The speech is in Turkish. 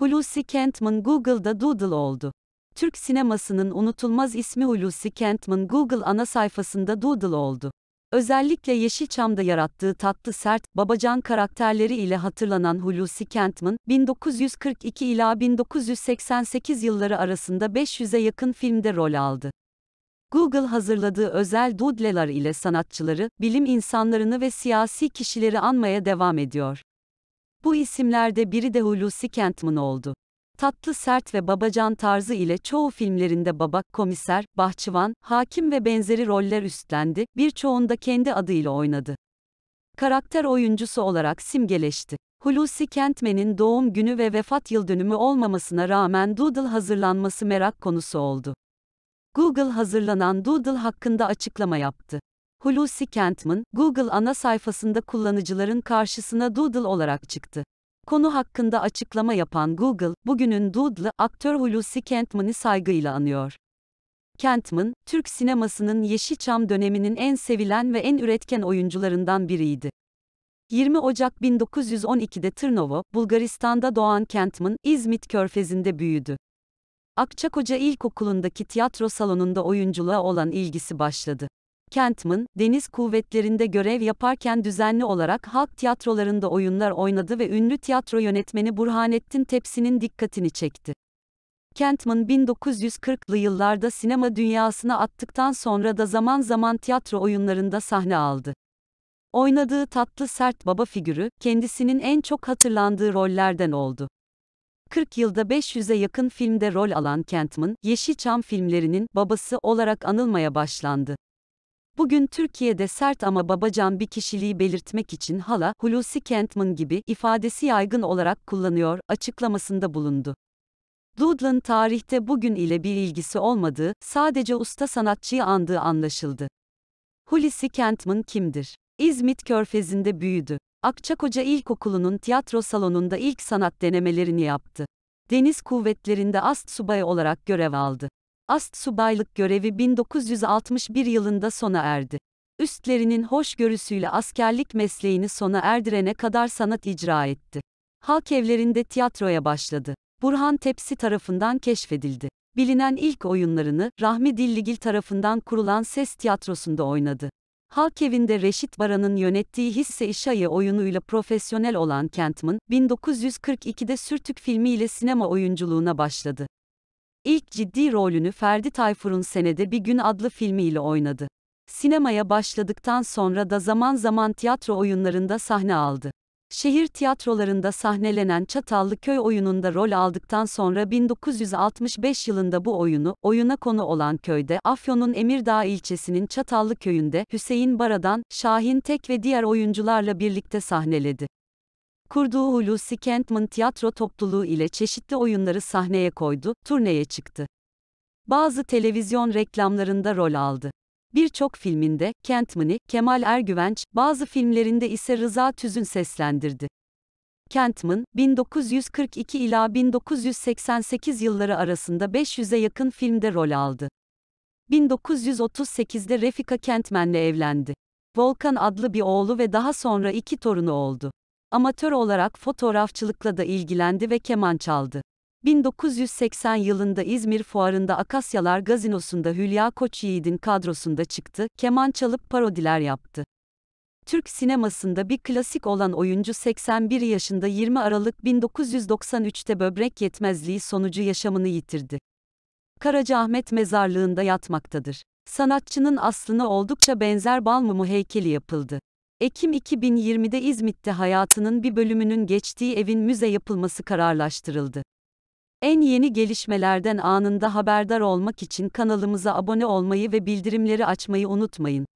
Hulusi Kentman Google'da Doodle oldu. Türk sinemasının unutulmaz ismi Hulusi Kentman Google ana sayfasında Doodle oldu. Özellikle Yeşilçam'da yarattığı tatlı sert, babacan karakterleri ile hatırlanan Hulusi Kentman, 1942 ila 1988 yılları arasında 500'e yakın filmde rol aldı. Google hazırladığı özel doodle'ler ile sanatçıları, bilim insanlarını ve siyasi kişileri anmaya devam ediyor. Bu isimlerde biri de Hulusi Kentman oldu. Tatlı sert ve babacan tarzı ile çoğu filmlerinde babak, komiser, bahçıvan, hakim ve benzeri roller üstlendi, birçoğunda kendi adıyla oynadı. Karakter oyuncusu olarak simgeleşti. Hulusi Kentmen'in doğum günü ve vefat yıl dönümü olmamasına rağmen Doodle hazırlanması merak konusu oldu. Google hazırlanan Doodle hakkında açıklama yaptı. Hulusi Kentman, Google ana sayfasında kullanıcıların karşısına Doodle olarak çıktı. Konu hakkında açıklama yapan Google, bugünün Doodle'ı aktör Hulusi Kentman'ı saygıyla anıyor. Kentman, Türk sinemasının Yeşilçam döneminin en sevilen ve en üretken oyuncularından biriydi. 20 Ocak 1912'de Tırnovo, Bulgaristan'da doğan Kentman, İzmit Körfezi'nde büyüdü. Akçakoca İlkokulu'ndaki tiyatro salonunda oyunculuğa olan ilgisi başladı. Kentman, deniz kuvvetlerinde görev yaparken düzenli olarak halk tiyatrolarında oyunlar oynadı ve ünlü tiyatro yönetmeni Burhanettin Tepsi'nin dikkatini çekti. Kentman 1940'lı yıllarda sinema dünyasına attıktan sonra da zaman zaman tiyatro oyunlarında sahne aldı. Oynadığı tatlı sert baba figürü, kendisinin en çok hatırlandığı rollerden oldu. 40 yılda 500'e yakın filmde rol alan Kentman, Yeşilçam filmlerinin babası olarak anılmaya başlandı. Bugün Türkiye'de sert ama babacan bir kişiliği belirtmek için hala, Hulusi Kentman gibi ifadesi yaygın olarak kullanıyor, açıklamasında bulundu. Doodle'ın tarihte bugün ile bir ilgisi olmadığı, sadece usta sanatçıyı andığı anlaşıldı. Hulusi Kentman kimdir? İzmit Körfezi'nde büyüdü. Akçakoca İlkokulu'nun tiyatro salonunda ilk sanat denemelerini yaptı. Deniz Kuvvetleri'nde ast subay olarak görev aldı ast subaylık görevi 1961 yılında sona erdi. Üstlerinin hoşgörüsüyle askerlik mesleğini sona erdirene kadar sanat icra etti. Halk evlerinde tiyatroya başladı. Burhan Tepsi tarafından keşfedildi. Bilinen ilk oyunlarını Rahmi Dilligil tarafından kurulan Ses Tiyatrosu'nda oynadı. Halk evinde Reşit Baran'ın yönettiği Hisse İşayı oyunuyla profesyonel olan Kentman, 1942'de Sürtük filmiyle sinema oyunculuğuna başladı. İlk ciddi rolünü Ferdi Tayfur'un Senede Bir Gün adlı filmiyle oynadı. Sinemaya başladıktan sonra da zaman zaman tiyatro oyunlarında sahne aldı. Şehir tiyatrolarında sahnelenen Çatallı Köy oyununda rol aldıktan sonra 1965 yılında bu oyunu, oyuna konu olan köyde, Afyon'un Emirdağ ilçesinin Çatallı Köyü'nde, Hüseyin Baradan, Şahin Tek ve diğer oyuncularla birlikte sahneledi. Kurduğu Hulusi Kentman tiyatro topluluğu ile çeşitli oyunları sahneye koydu, turneye çıktı. Bazı televizyon reklamlarında rol aldı. Birçok filminde Kentman'ı Kemal Ergüvenç, bazı filmlerinde ise Rıza Tüzün seslendirdi. Kentman, 1942 ila 1988 yılları arasında 500'e yakın filmde rol aldı. 1938'de Refika Kentman'le evlendi. Volkan adlı bir oğlu ve daha sonra iki torunu oldu amatör olarak fotoğrafçılıkla da ilgilendi ve keman çaldı. 1980 yılında İzmir Fuarı'nda Akasyalar Gazinosu'nda Hülya Koçyiğit'in kadrosunda çıktı, keman çalıp parodiler yaptı. Türk sinemasında bir klasik olan oyuncu 81 yaşında 20 Aralık 1993'te böbrek yetmezliği sonucu yaşamını yitirdi. Karaca Ahmet mezarlığında yatmaktadır. Sanatçının aslına oldukça benzer Balmumu heykeli yapıldı. Ekim 2020'de İzmit'te hayatının bir bölümünün geçtiği evin müze yapılması kararlaştırıldı. En yeni gelişmelerden anında haberdar olmak için kanalımıza abone olmayı ve bildirimleri açmayı unutmayın.